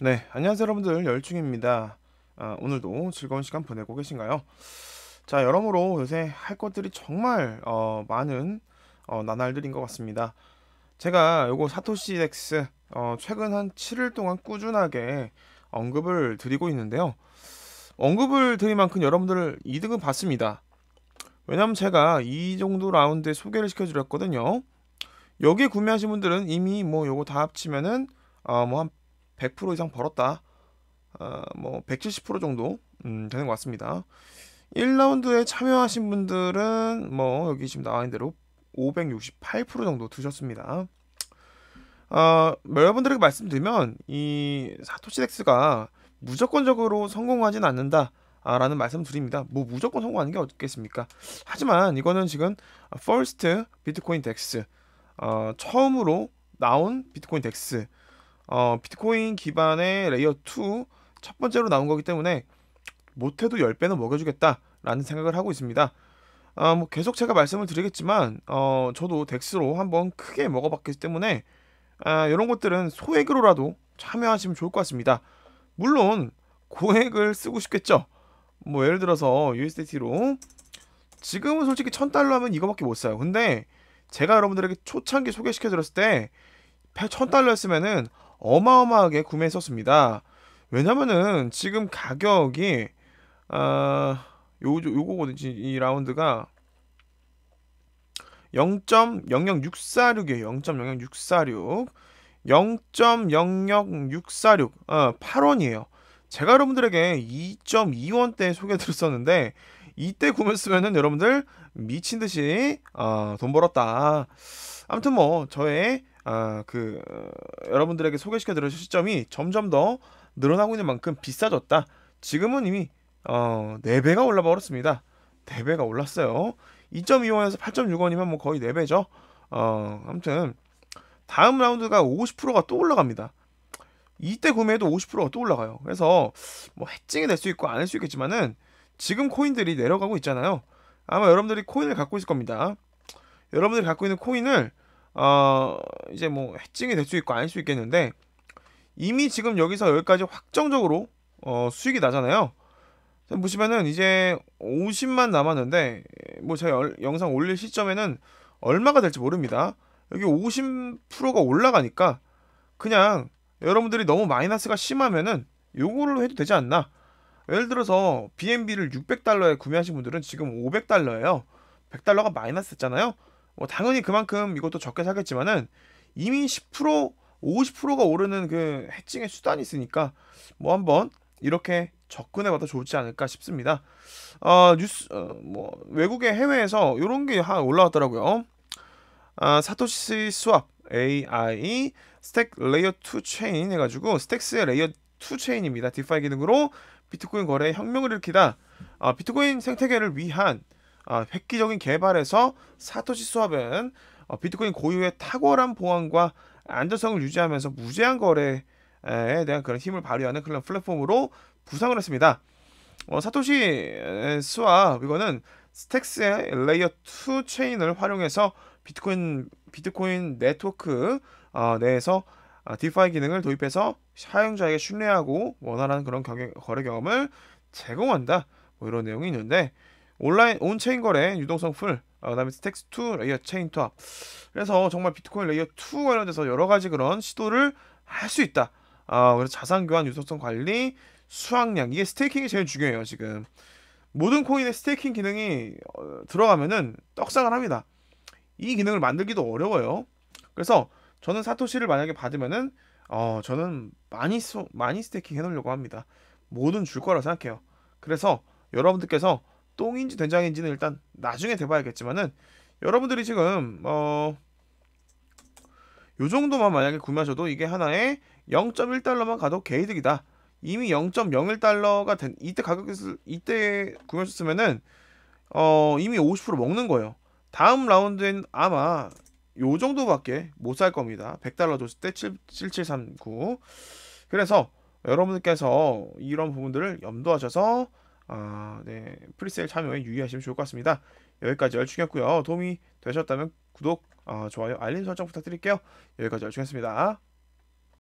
네, 안녕하세요 여러분들 열중입니다. 아, 오늘도 즐거운 시간 보내고 계신가요? 자, 여러모로 요새 할 것들이 정말 어, 많은 어, 나날들인 것 같습니다. 제가 요거 사토시 덱스 어, 최근 한 7일 동안 꾸준하게 언급을 드리고 있는데요. 언급을 드릴 만큼 여러분들 2등은 봤습니다 왜냐면 제가 이 정도 라운드에 소개를 시켜드렸거든요. 여기에 구매하신 분들은 이미 뭐 요거 다 합치면은 어뭐한 100% 이상 벌었다. 어, 아, 뭐170% 정도 음, 되는 것 같습니다. 1라운드에 참여하신 분들은 뭐 여기 지금 나와 있는 대로 568% 정도 두셨습니다 어, 여러분들에게 말씀드리면 이 사토시 덱스가 무조건적으로 성공하진 않는다. 라는 말씀 드립니다. 뭐 무조건 성공하는 게 어떻겠습니까? 하지만 이거는 지금 퍼스트 비트코인 덱스 어, 처음으로 나온 비트코인 덱스 어, 비트코인 기반의 레이어 2 첫 번째로 나온 거기 때문에 못해도 10배는 먹여주겠다라는 생각을 하고 있습니다. 어, 뭐 계속 제가 말씀을 드리겠지만 어, 저도 덱스로 한번 크게 먹어봤기 때문에 아, 이런 것들은 소액으로라도 참여하시면 좋을 것 같습니다. 물론 고액을 쓰고 싶겠죠. 뭐 예를 들어서 USDT로 지금은 솔직히 1000달러 하면 이거밖에 못 사요. 근데 제가 여러분들에게 초창기 소개시켜드렸을 때1 0 0 0달러였으면 어마어마하게 구매했었습니다. 왜냐면은 지금 가격이 아 요, 요거거든요. 이 라운드가 0.00646이에요. 0.00646. 0.00646. 어, 8원이에요. 제가 여러분들에게 2.2원대에 소개드렸었는데 이때 구매했으면은 여러분들 미친 듯이 어, 돈 벌었다. 아무튼 뭐 저의 아, 그 어, 여러분들에게 소개시켜 드릴 시점이 점점 더 늘어나고 있는 만큼 비싸졌다. 지금은 이미 어, 4배가 올라 버렸습니다. 4배가 올랐어요. 2.25에서 8.6원이면 뭐 거의 4배죠. 어, 아무튼 다음 라운드가 50%가 또 올라갑니다. 이때 구매해도 50%가 또 올라가요. 그래서 뭐해증이될 수 있고 아닐 수 있겠지만은 지금 코인들이 내려가고 있잖아요. 아마 여러분들이 코인을 갖고 있을 겁니다. 여러분들이 갖고 있는 코인을 어, 이제 뭐 해칭이 될 수 있고 아닐 수 있겠는데 이미 지금 여기서 여기까지 확정적으로 어, 수익이 나잖아요. 보시면은 이제 50만 남았는데 뭐 제가 영상 올릴 시점에는 얼마가 될지 모릅니다. 여기 50%가 올라가니까 그냥 여러분들이 너무 마이너스가 심하면은 요거를 해도 되지 않나? 예를 들어서 BNB를 600달러에 구매하신 분들은 지금 500달러예요. 100달러가 마이너스잖아요. 뭐 당연히 그만큼 이것도 적게 사겠지만은 이미 10% 50%가 오르는 그 해칭의 수단이 있으니까 뭐 한번 이렇게 접근해봐도 좋지 않을까 싶습니다. 어, 뉴스 어, 뭐 외국의 해외에서 이런 게 올라왔더라고요. 아, 사토시 스왑 AI 스택 레이어 2 체인 해가지고 스택스의 레이어 2 체인입니다. 디파이 기능으로 비트코인 거래 혁명을 일으키다. 아, 비트코인 생태계를 위한 아, 획기적인 개발에서 사토시 수업은 어, 비트코인 고유의 탁월한 보안과 안전성을 유지하면서 무제한 거래에 대한 그런 힘을 발휘하는 그런 플랫폼으로 부상을 했습니다. 어, 사토시 수왑 이거는 스택스의 레이어 2 체인을 활용해서 비트코인 비트코인 네트워크 어, 내에서 어, 디파이 기능을 도입해서 사용자에게 신뢰하고 원활한 그런 경영, 거래 경험을 제공한다. 뭐 이런 내용이 있는데 온라인 온체인 거래 유동성 풀 어, 그다음에 스택스 2 레이어 체인 투합 그래서 정말 비트코인 레이어 2 관련돼서 여러 가지 그런 시도를 할 수 있다. 어, 그래서 자산 교환 유동성 관리 수확량 이게 스테이킹이 제일 중요해요 지금 모든 코인의 스테이킹 기능이 어, 들어가면은 떡상을 합니다. 이 기능을 만들기도 어려워요. 그래서 저는 사토시를 만약에 받으면은 어, 저는 많이 수, 많이 스테이킹 해놓으려고 합니다. 모든줄 거라 생각해요. 그래서 여러분들께서 똥인지 된장인지는 일단 나중에 대봐야겠지만은 여러분들이 지금 어 요 정도만 만약에 구매하셔도 이게 하나에 0.1달러만 가도 개이득이다. 이미 0.01달러가 된 이때 가격을 이때 구매하셨으면은 어 이미 50% 먹는 거예요. 다음 라운드엔 아마 요 정도밖에 못 살 겁니다. 100달러 줬을 때 7, 7739. 그래서 여러분들께서 이런 부분들을 염두하셔서 아, 네. 프리셀 참여에 유의하시면 좋을 것 같습니다. 여기까지 열중이었고요. 도움이 되셨다면 구독, 아, 좋아요, 알림 설정 부탁드릴게요. 여기까지 열중했습니다.